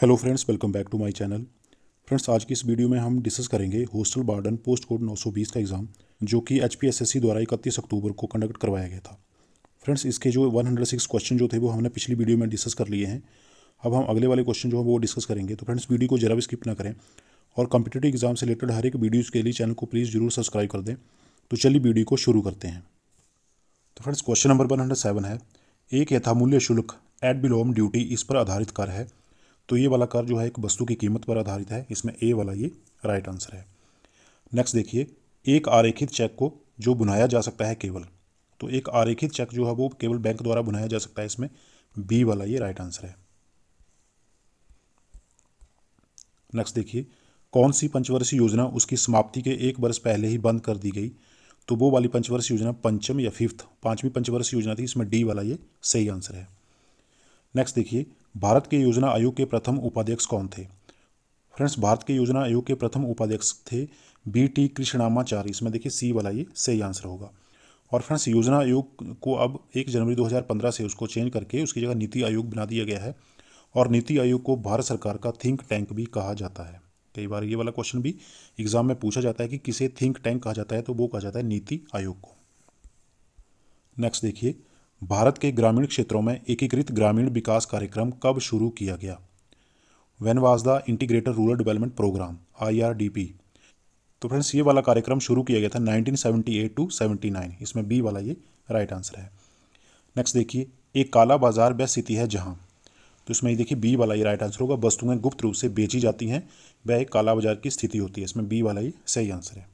hello friends welcome back to my channel friends आज की इस वीडियो में हम डिस्कस करेंगे हॉस्टल बार्डन पोस्ट कोड 920 का एग्ज़ाम जो कि एचपीएसएससी द्वारा इकतीस अक्टूबर को कंडक्ट करवाया गया था फ्रेंड्स इसके जो 106 क्वेश्चन जो थे वो हमने पिछली वीडियो में डिस्कस कर लिए हैं अब हम अगले वाले क्वेश्चन जो है वो डिस्कस करेंगे तो फ्रेंड्स वीडियो को जरा भी स्किप ना करें और कंपिटेटिव एग्जाम से रिलेटेड हर एक वीडियोज़ के लिए चैनल को प्लीज़ जरूर सब्सक्राइब कर दें तो चलिए वीडियो को शुरू करते हैं तो फ्रेंड्स क्वेश्चन नंबर वन है एक यथामूल्य शुल्क एट बिलोम ड्यूटी इस पर आधारित कर है तो ये वाला कर जो है एक वस्तु की कीमत पर आधारित है इसमें ए वाला ये राइट आंसर है नेक्स्ट देखिए एक आरेखित चेक को जो बुनाया जा सकता है केवल तो एक आरेखित चेक जो है वो केवल बैंक द्वारा बुनाया जा सकता है इसमें बी वाला ये राइट आंसर है नेक्स्ट देखिए कौन सी पंचवर्षीय योजना उसकी समाप्ति के एक वर्ष पहले ही बंद कर दी गई तो वो वाली पंचवर्षीय योजना पंचम या फिफ्थ पांचवी पंचवर्षीय योजना थी इसमें डी वाला ये सही आंसर है नेक्स्ट देखिए भारत के योजना आयोग के प्रथम उपाध्यक्ष कौन थे फ्रेंड्स भारत के योजना आयोग के प्रथम उपाध्यक्ष थे बी टी कृष्णामाचार्य इसमें देखिए सी वाला ये सही आंसर होगा और फ्रेंड्स योजना आयोग को अब एक जनवरी 2015 से उसको चेंज करके उसकी जगह नीति आयोग बना दिया गया है और नीति आयोग को भारत सरकार का थिंक टैंक भी कहा जाता है कई बार ये वाला क्वेश्चन भी एग्जाम में पूछा जाता है कि किसे थिंक टैंक कहा जाता है तो वो कहा जाता है नीति आयोग को नेक्स्ट देखिए भारत के ग्रामीण क्षेत्रों में एकीकृत ग्रामीण विकास कार्यक्रम कब शुरू किया गया when was the integrated rural development programme आई तो फ्रेंड्स ये वाला कार्यक्रम शुरू किया गया था 1978 टू 79 इसमें बी वाला ये राइट आंसर है नेक्स्ट देखिए एक काला बाजार वह स्थिति है जहाँ तो इसमें ये देखिए बी वाला ये राइट आंसर होगा वस्तुएं गुप्त रूप से बेची जाती हैं वह एक काला बाजार की स्थिति होती है इसमें बी वाला ये सही आंसर है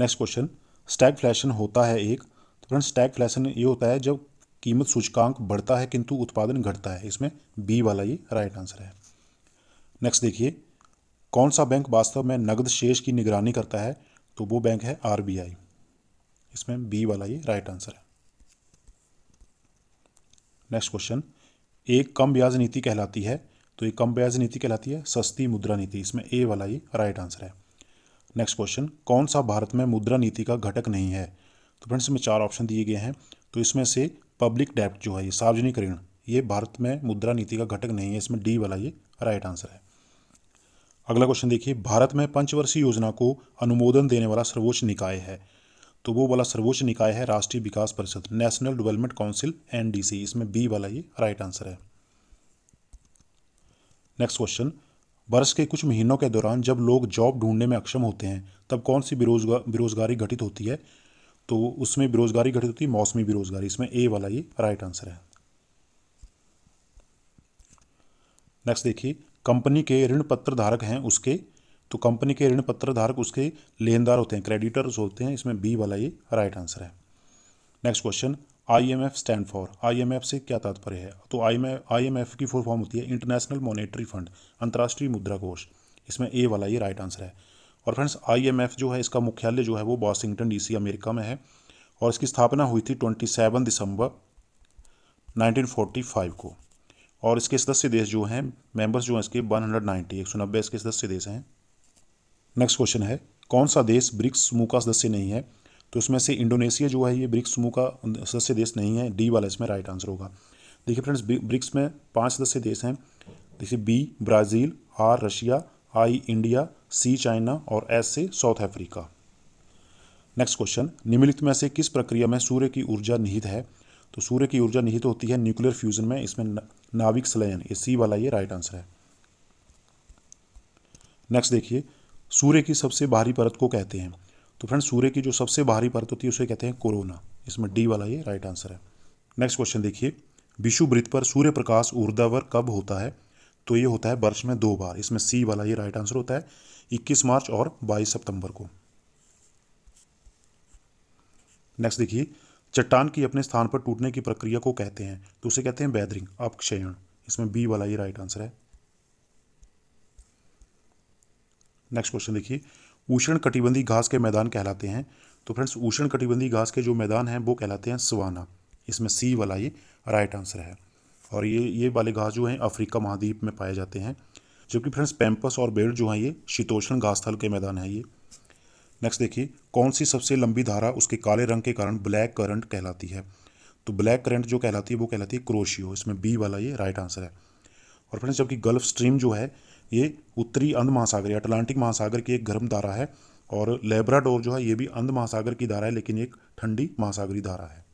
नेक्स्ट क्वेश्चन स्टैग फ्लैशन होता है एक फ्रेंड्स टैक्स फ्लैशन ये होता है जब कीमत सूचकांक बढ़ता है किंतु उत्पादन घटता है इसमें बी वाला ये राइट आंसर है नेक्स्ट देखिए कौन सा बैंक वास्तव में नगद शेष की निगरानी करता है तो वो बैंक है आर इसमें बी वाला ये राइट आंसर है नेक्स्ट क्वेश्चन एक कम ब्याज नीति कहलाती है तो ये कम ब्याज नीति कहलाती है सस्ती मुद्रा नीति इसमें ए वाला ये राइट आंसर है नेक्स्ट क्वेश्चन कौन सा भारत में मुद्रा नीति का घटक नहीं है तो फ्रेंड्स में चार ऑप्शन दिए गए हैं तो इसमें से पब्लिक डेप्ट जो है ये सार्वजनिक ऋण ये भारत में मुद्रा नीति का घटक नहीं है इसमें डी वाला ये राइट आंसर है अगला क्वेश्चन देखिए भारत में पंचवर्षीय योजना को अनुमोदन देने वाला सर्वोच्च निकाय है तो वो वाला सर्वोच्च निकाय है राष्ट्रीय विकास परिषद नेशनल डेवलपमेंट काउंसिल एनडीसी इसमें बी वाला ये राइट आंसर है नेक्स्ट क्वेश्चन वर्ष के कुछ महीनों के दौरान जब लोग जॉब ढूंढने में अक्षम होते हैं तब कौन सी बेरोजगार बेरोजगारी घटित होती है तो उसमें बेरोजगारी घटित होती है मौसमी बेरोजगारी इसमें ए वाला ये राइट आंसर है नेक्स्ट देखिए कंपनी के ऋण पत्र धारक हैं उसके तो कंपनी के ऋण पत्र धारक उसके लेनदार होते हैं क्रेडिटर्स होते हैं इसमें बी वाला ये राइट आंसर है next question IMF stand for IMF से क्या तात्पर्य है तो आईएमएफ की फुल फॉर्म होती है इंटरनेशनल मॉनेटरी फंड अंतर्राष्ट्रीय मुद्रा कोष इसमें ए वाला ये राइट आंसर है और फ्रेंड्स आईएमएफ जो है इसका मुख्यालय जो है वो वाशिंगटन डीसी अमेरिका में है और इसकी स्थापना हुई थी 27 दिसंबर 1945 को और इसके सदस्य देश जो हैं मेंबर्स जो हैं इसके 190 एक सौ नब्बे इसके सदस्य देश हैं नेक्स्ट क्वेश्चन है कौन सा देश ब्रिक्स समूह का सदस्य नहीं है तो इसमें से इंडोनेशिया जो है ये ब्रिक्स समूह का सदस्य देश नहीं है डी वाला इसमें राइट आंसर होगा देखिए फ्रेंड्स ब्रिक्स में पाँच सदस्य देश हैं देखिए B Brazil R Russia I India C China और एस से साउथ अफ्रीका नेक्स्ट क्वेश्चन निम्नलिखित में से किस प्रक्रिया में सूर्य की ऊर्जा निहित है तो सूर्य की ऊर्जा निहित होती है न्यूक्लियर फ्यूजन में इसमें नाविक सलयन ये सी वाला ये राइट आंसर है नेक्स्ट देखिए सूर्य की सबसे बाहरी परत को कहते हैं तो फ्रेंड सूर्य की जो सबसे बाहरी परत होती है उसे कहते हैं कोरोना इसमें डी वाला ये राइट आंसर है नेक्स्ट क्वेश्चन देखिए विषुवृत्त पर सूर्य प्रकाश ऊर्ध्वावर कब होता है तो ये होता है वर्ष में दो बार इसमें सी वाला ये राइट आंसर होता है इक्कीस मार्च और बाईस सितंबर को नेक्स्ट देखिए चट्टान की अपने स्थान पर टूटने की प्रक्रिया को कहते हैं तो उसे कहते हैं बैदरिंग अपक्षयण इसमें बी वाला ये राइट आंसर है नेक्स्ट क्वेश्चन देखिए उष्ण कटिबंधी घास के मैदान कहलाते हैं तो फ्रेंड्स उष्ण कटिबंधी घास के जो मैदान हैं वो कहलाते हैं सुवाना इसमें सी वाला ये राइट आंसर है और ये ये वाले घास जो हैं अफ्रीका महाद्वीप में पाए जाते हैं जबकि फ्रेंड्स पैम्पस और बेड़ जो हैं ये शीतोषण घास थल के मैदान है ये नेक्स्ट देखिए कौन सी सबसे लंबी धारा उसके काले रंग के कारण ब्लैक करंट कहलाती है तो ब्लैक करंट जो कहलाती है वो कहलाती है क्रोशियो इसमें बी वाला ये राइट आंसर है और फ्रेंड्स जबकि गल्फ स्ट्रीम जो है ये उत्तरी अंध महासागर या अटलांटिक महासागर की एक गर्म धारा है और लेब्राडोर जो है ये भी अंध महासागर की धारा है लेकिन एक ठंडी महासागरी धारा है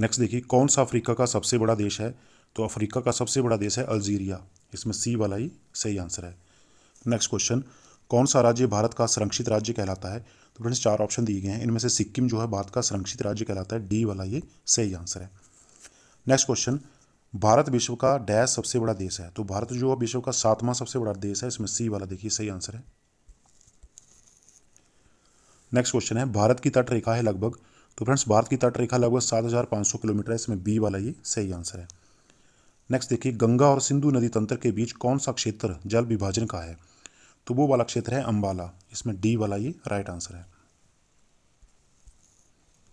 नेक्स्ट देखिए कौन सा अफ्रीका का सबसे बड़ा देश है तो अफ्रीका का सबसे बड़ा देश है अल्जीरिया इसमें सी वाला ही सही आंसर है नेक्स्ट क्वेश्चन कौन सा राज्य भारत का संरक्षित राज्य कहलाता है तो फ्रेंड्स चार ऑप्शन दिए गए हैं इनमें से सिक्किम जो है भारत का संरक्षित राज्य कहलाता है डी वाला ये सही आंसर है नेक्स्ट क्वेश्चन भारत विश्व का डैश सबसे बड़ा देश है तो भारत जो है विश्व का सातवां सबसे बड़ा देश है इसमें सी वाला देखिए सही आंसर है नेक्स्ट क्वेश्चन है भारत की तट रेखा है लगभग तो फ्रेंड्स भारत की तट रेखा लगभग सात हज़ार पांच सौ किलोमीटर है इसमें बी वाला ये सही आंसर है नेक्स्ट देखिए गंगा और सिंधु नदी तंत्र के बीच कौन सा क्षेत्र जल विभाजन का है तो वो वाला क्षेत्र है अम्बाला इसमें डी वाला ये राइट आंसर है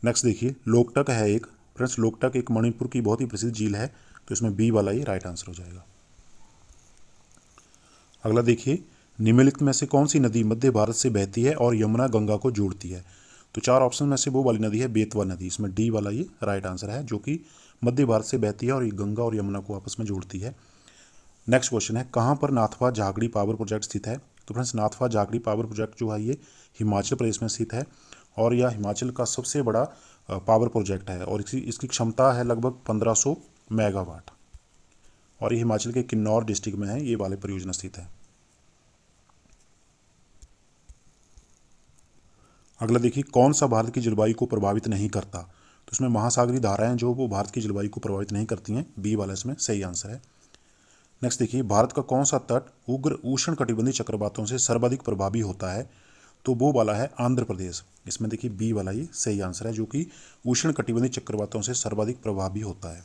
नेक्स्ट देखिए लोकटक है एक फ्रेंड्स लोकटक एक मणिपुर की बहुत ही प्रसिद्ध झील है तो इसमें बी वाला ये राइट आंसर हो जाएगा अगला देखिए निम्नलिखित में से कौन सी नदी मध्य भारत से बहती है और यमुना गंगा को जोड़ती है तो चार ऑप्शन में से वो वाली नदी है बेतवा नदी इसमें डी वाला ये राइट आंसर है जो कि मध्य भारत से बहती है और ये गंगा और यमुना को आपस में जोड़ती है नेक्स्ट क्वेश्चन है कहाँ पर नाथवा झागड़ी पावर प्रोजेक्ट स्थित है तो friends Nathpa Jhakri power project जो है ये हिमाचल प्रदेश में स्थित है और यह हिमाचल का सबसे बड़ा पावर प्रोजेक्ट है और इसकी इसकी क्षमता है लगभग 1500 मेगावाट और ये हिमाचल के किन्नौर डिस्ट्रिक्ट में है ये वाले परियोजना स्थित है अगला देखिए कौन सा भारत की जलवायु को प्रभावित नहीं करता तो इसमें महासागरी धाराएं जो वो भारत की जलवायु को प्रभावित नहीं करती हैं बी वाला इसमें सही आंसर है नेक्स्ट देखिए भारत का कौन सा तट उग्र उष्ण कटिबंधी चक्रवातों से सर्वाधिक प्रभावी होता है तो वो वाला है आंध्र प्रदेश इसमें देखिए बी वाला ये सही आंसर है जो कि उष्ण कटिबंधी चक्रवातों से सर्वाधिक प्रभावी होता है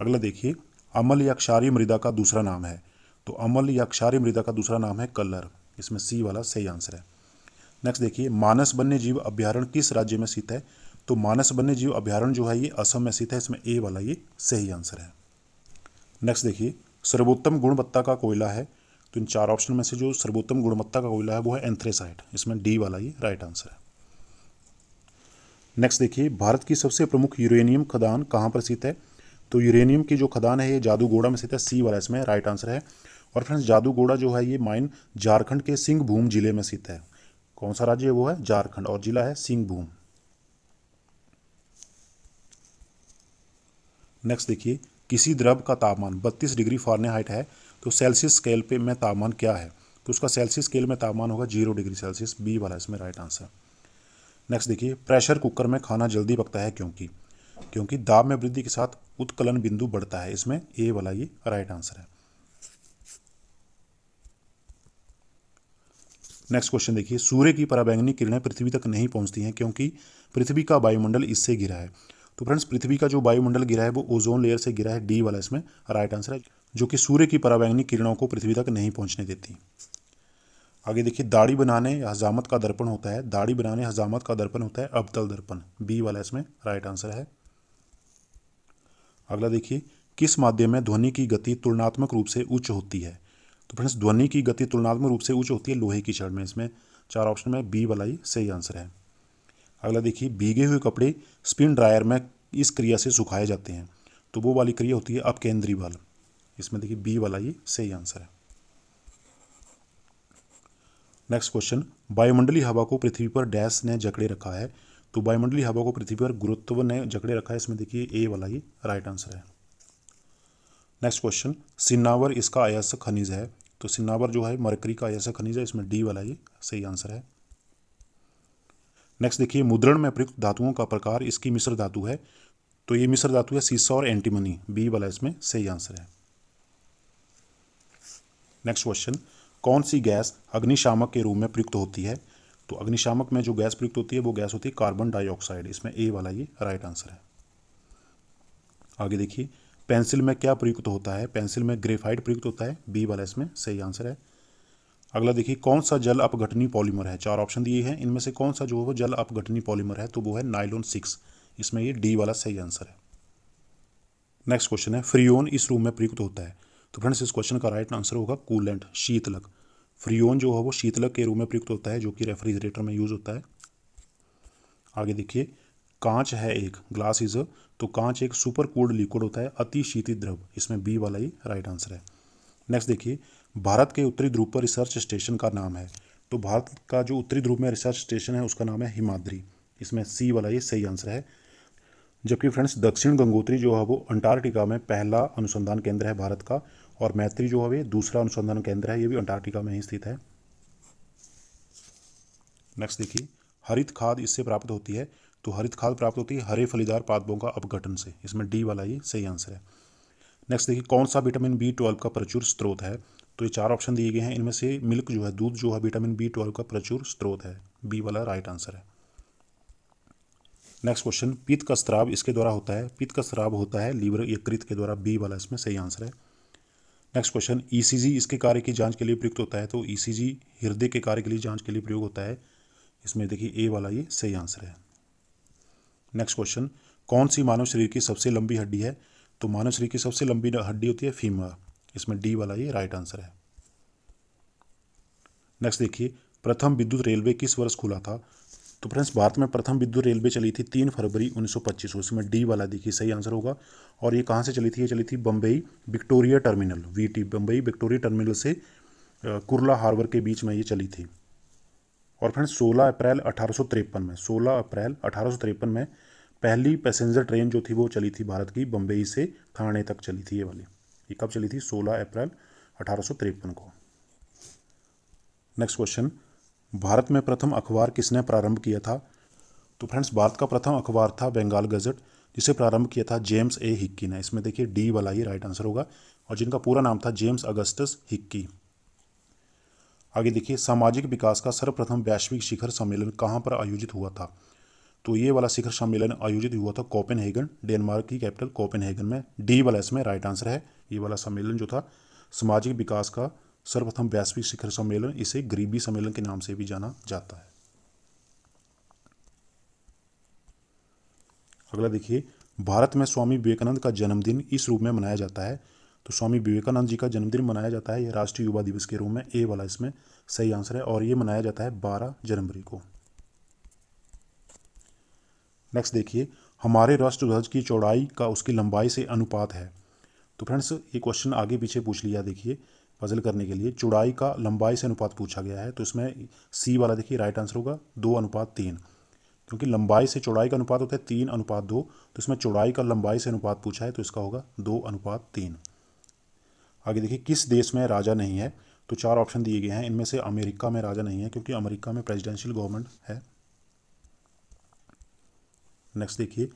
अगला देखिए अमल या क्षारी मृदा का दूसरा नाम है तो अमल या क्षारी मृदा का दूसरा नाम है कलर इसमें सी वाला सही आंसर है नेक्स्ट देखिए मानस वन्य जीव अभ्यारण किस राज्य में स्थित है तो मानस वन्य जीव अभ्यारण जो है ये असम में स्थित है इसमें ए वाला ये सही आंसर है नेक्स्ट देखिए सर्वोत्तम गुणवत्ता का कोयला है तो इन चार ऑप्शन में से जो सर्वोत्तम गुणवत्ता का कोयला है वो है एंथ्रेसाइट इसमें डी वाला ये राइट आंसर है नेक्स्ट देखिए भारत की सबसे प्रमुख यूरेनियम खदान कहाँ पर स्थित है तो यूरेनियम की जो खदान है ये जादूगोड़ा में स्थित है सी वाला इसमें राइट आंसर है और फ्रेंड्स जादूगोड़ा जो है ये माइन झारखंड के सिंहभूम जिले में स्थित है कौन सा राज्य है वो है झारखंड और जिला है सिंहभूम नेक्स्ट देखिए किसी द्रव का तापमान 32 डिग्री फॉरनहाइट है तो सेल्सियस स्केल पे में तापमान क्या है तो उसका सेल्सियस स्केल में तापमान होगा जीरो डिग्री सेल्सियस बी वाला इसमें राइट आंसर नेक्स्ट देखिए प्रेशर कुकर में खाना जल्दी पकता है क्योंकि क्योंकि दाब में वृद्धि के साथ उत्कलन बिंदु बढ़ता है इसमें ए वाला ये राइट आंसर है नेक्स्ट क्वेश्चन देखिए सूर्य की पराबैंगनी किरणें पृथ्वी तक नहीं पहुंचती हैं क्योंकि पृथ्वी का वायुमंडल इससे गिरा है तो फ्रेंड्स पृथ्वी का जो वायुमंडल गिरा है वो ओजोन लेयर से गिरा है डी वाला इसमें राइट आंसर है जो कि सूर्य की पराबैंगनी किरणों को पृथ्वी तक नहीं पहुंचने देती आगे देखिए दाढ़ी बनाने हजामत का दर्पण होता है दाढ़ी बनाने हजामत का दर्पण होता है अबतल दर्पण बी वाला इसमें राइट आंसर है अगला देखिए किस माध्यम में ध्वनि की गति तुलनात्मक रूप से उच्च होती है तो फ्रेंड्स ध्वनि की गति तुलनात्मक रूप से उच्च होती है लोहे की छड़ में इसमें चार ऑप्शन में बी वाला ही सही आंसर है अगला देखिए भीगे हुए कपड़े स्पिन ड्रायर में इस क्रिया से सुखाए जाते हैं तो वो वाली क्रिया होती है अपकेंद्री बल इसमें देखिए बी वाला ये सही आंसर है नेक्स्ट क्वेश्चन वायुमंडलीय हवा को पृथ्वी पर डैश ने जकड़े रखा है तो वायुमंडलीय हवा को पृथ्वी पर गुरुत्व ने जकड़े रखा है इसमें देखिए ए वाला ही राइट आंसर है नेक्स्ट क्वेश्चन सिन्नावर इसका अयस्क खनिज है तो सिन्नावर जो है मरकरी का ऐसा खनिज है इसमें डी वाला ये सही आंसर है नेक्स्ट देखिए मुद्रण में प्रयुक्त धातुओं का प्रकार इसकी मिश्र धातु है तो ये मिश्र धातु है सीसा और एंटीमनी बी वाला इसमें सही आंसर है नेक्स्ट क्वेश्चन कौन सी गैस अग्निशामक के रूप में प्रयुक्त होती है तो अग्निशामक में जो गैस प्रयुक्त होती है वो गैस होती है कार्बन डाइऑक्साइड इसमें ए वाला ये राइट आंसर है आगे देखिए पेंसिल में क्या प्रयुक्त होता है पेंसिल में ग्रेफाइट प्रयुक्त होता है बी वाला इसमें सही आंसर है अगला देखिए कौन सा जल अपघटनी पॉलीमर है चार ऑप्शन दिए हैं इनमें से कौन सा जो है वो जल अपघटनी पॉलीमर है तो वो है नाइलोन सिक्स इसमें ये डी वाला सही आंसर है नेक्स्ट क्वेश्चन है फ्रियोन इस रूम में प्रयुक्त होता है तो फ्रेंड्स इस क्वेश्चन का राइट आंसर होगा कूलेंट शीतलक फ्रियोन जो है वो शीतलक के रूम में प्रयुक्त होता है जो कि रेफ्रिजरेटर में यूज होता है आगे देखिए कांच है एक ग्लास इज तो कांच एक सुपर कूल्ड लिक्विड होता है अति शीतित द्रव इसमें बी वाला ही राइट आंसर है नेक्स्ट देखिए भारत के उत्तरी ध्रुव पर रिसर्च स्टेशन का नाम है तो भारत का जो उत्तरी ध्रुव में रिसर्च स्टेशन है उसका नाम है हिमाद्री इसमें सी वाला ये सही आंसर है जबकि फ्रेंड्स दक्षिण गंगोत्री जो है वो अंटार्कटिका में पहला अनुसंधान केंद्र है भारत का और मैत्री जो है ये दूसरा अनुसंधान केंद्र है ये भी अंटार्कटिका में ही स्थित है नेक्स्ट देखिए हरित खाद इससे प्राप्त होती है तो हरित खाद प्राप्त होती है हरे फलीदार पादपों का अपघटन से इसमें डी वाला ये सही आंसर है नेक्स्ट देखिए कौन सा विटामिन बी ट्वेल्व का प्रचुर स्रोत है तो ये चार ऑप्शन दिए गए हैं इनमें से मिल्क जो है दूध जो है विटामिन बी ट्वेल्व का प्रचुर स्रोत है बी वाला राइट आंसर है नेक्स्ट क्वेश्चन पित्त का स्राव इसके द्वारा होता है पित्त का स्राव होता है लीवर यकृत के द्वारा बी वाला इसमें सही आंसर है नेक्स्ट क्वेश्चन ईसीजी इसके कार्य की जांच के लिए प्रयुक्त होता है तो ईसीजी e हृदय के कार्य के लिए जांच के लिए प्रयोग होता है इसमें देखिए ए वाला ये सही आंसर है नेक्स्ट क्वेश्चन कौन सी मानव शरीर की सबसे लंबी हड्डी है तो मानव शरीर की सबसे लंबी हड्डी होती है फीमर इसमें डी वाला ये राइट आंसर है नेक्स्ट देखिए प्रथम विद्युत रेलवे किस वर्ष खुला था तो फ्रेंड्स भारत में प्रथम विद्युत रेलवे चली थी तीन फरवरी 1925 को इसमें डी वाला देखिए सही आंसर होगा और ये कहाँ से चली थी ये चली थी Bombay Victoria terminal VT Bombay Victoria terminal से कुरला हार्बर के बीच में ये चली थी और फ्रेंड्स 16 अप्रैल अठारह में 16 अप्रैल अठारह में पहली पैसेंजर ट्रेन जो थी वो चली थी भारत की बम्बई से थाने तक चली थी ये वाली ये कब चली थी 16 अप्रैल अठारह को नेक्स्ट क्वेश्चन भारत में प्रथम अखबार किसने प्रारंभ किया था तो फ्रेंड्स भारत का प्रथम अखबार था बंगाल गजट जिसे प्रारंभ किया था जेम्स ए हिक्की ने इसमें देखिए डी वाला ही राइट आंसर होगा और जिनका पूरा नाम था जेम्स अगस्तस हिक्की आगे देखिए सामाजिक विकास का सर्वप्रथम वैश्विक शिखर सम्मेलन कहाँ पर आयोजित हुआ था तो ये वाला शिखर सम्मेलन आयोजित हुआ था कोपेनहेगन डेनमार्क की कैपिटल कोपेनहेगन में डी वाला इसमें राइट आंसर है ये वाला सम्मेलन जो था सामाजिक विकास का सर्वप्रथम वैश्विक शिखर सम्मेलन इसे गरीबी सम्मेलन के नाम से भी जाना जाता है अगला देखिए भारत में स्वामी विवेकानंद का जन्मदिन इस रूप में मनाया जाता है तो स्वामी विवेकानंद जी का जन्मदिन मनाया जाता है ये राष्ट्रीय युवा दिवस के रूप में ए वाला इसमें सही आंसर है और ये मनाया जाता है बारह जनवरी को नेक्स्ट देखिए हमारे राष्ट्रध्वज की चौड़ाई का उसकी लंबाई से अनुपात है तो फ्रेंड्स ये क्वेश्चन आगे पीछे पूछ लिया देखिए पजल करने के लिए चौड़ाई का लंबाई से अनुपात पूछा गया है तो इसमें सी वाला देखिए राइट आंसर होगा दो अनुपात तीन क्योंकि लंबाई से चौड़ाई का अनुपात होता है तीन अनुपात दो तो इसमें चौड़ाई का लंबाई से अनुपात पूछा है तो इसका होगा दो अनुपात तीन आगे देखिए किस देश में राजा नहीं है तो चार ऑप्शन दिए गए हैं इनमें से अमेरिका में राजा नहीं है क्योंकि अमेरिका में प्रेसिडेंशियल गवर्नमेंट है नेक्स्ट देखिए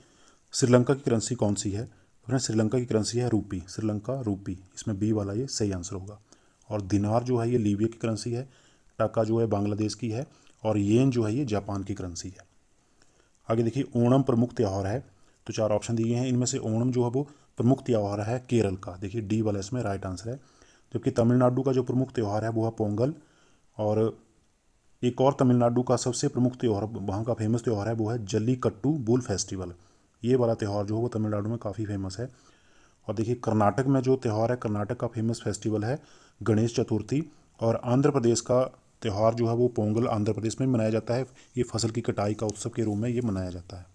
श्रीलंका की करेंसी कौन सी है तो फ्रेंड श्रीलंका की करेंसी है रूपी श्रीलंका रूपी इसमें बी वाला ये सही आंसर होगा और दिनार जो है ये लीबिया की करेंसी है टाका जो है बांग्लादेश की है और येन जो है ये जापान की करेंसी है आगे देखिए ओणम प्रमुख त्यौहार है तो चार ऑप्शन दिए हैं इनमें से ओणम जो है वो प्रमुख तो त्यौहार है केरल का देखिए डी वाला इसमें राइट आंसर है जबकि तमिलनाडु का जो प्रमुख त्यौहार है वो है पोंगल और एक और तमिलनाडु का सबसे प्रमुख त्यौहार वहाँ का फेमस त्यौहार है वो है कट्टू बुल फेस्टिवल ये वाला त्यौहार जो है वो तमिलनाडु में काफ़ी फेमस है और देखिए कर्नाटक में जो त्यौहार है कर्नाटक का फेमस फेस्टिवल है गणेश चतुर्थी और आंध्र प्रदेश का त्यौहार जो है वो पोंगल आंध्र प्रदेश में मनाया जाता है ये फसल की कटाई का उत्सव के रूप में ये मनाया जाता है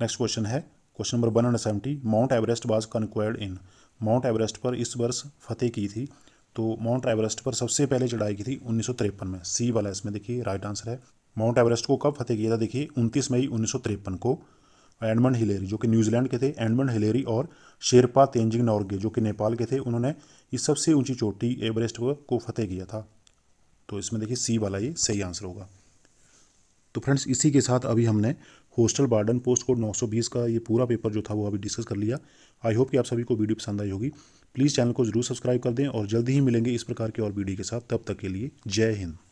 नेक्स्ट क्वेश्चन है question number one hundred seventy Mount Everest was conquered in Mount Everest पर इस वर्ष फतेह की थी तो माउंट एवरेस्ट पर सबसे पहले चढ़ाई की थी उन्नीस में सी वाला इसमें देखिए राइट आंसर है माउंट एवरेस्ट को कब फतेह किया था देखिए उनतीस मई उन्नीस को एडमंड हिलेरी जो कि न्यूजीलैंड के थे एडमंड हिलेरी और शेरपा तेंजिंग नॉर्गे जो कि नेपाल के थे उन्होंने इस सबसे ऊंची चोटी एवरेस्ट को फतेह किया था तो इसमें देखिए सी वाला ये सही आंसर होगा तो फ्रेंड्स इसी के साथ अभी हमने होस्टल बार्डन पोस्ट कोड 920 का ये पूरा पेपर जो था वो अभी डिस्कस कर लिया आई होप कि आप सभी को वीडियो पसंद आई होगी प्लीज़ चैनल को जरूर सब्सक्राइब कर दें और जल्दी ही मिलेंगे इस प्रकार के और वीडियो के साथ तब तक के लिए जय हिंद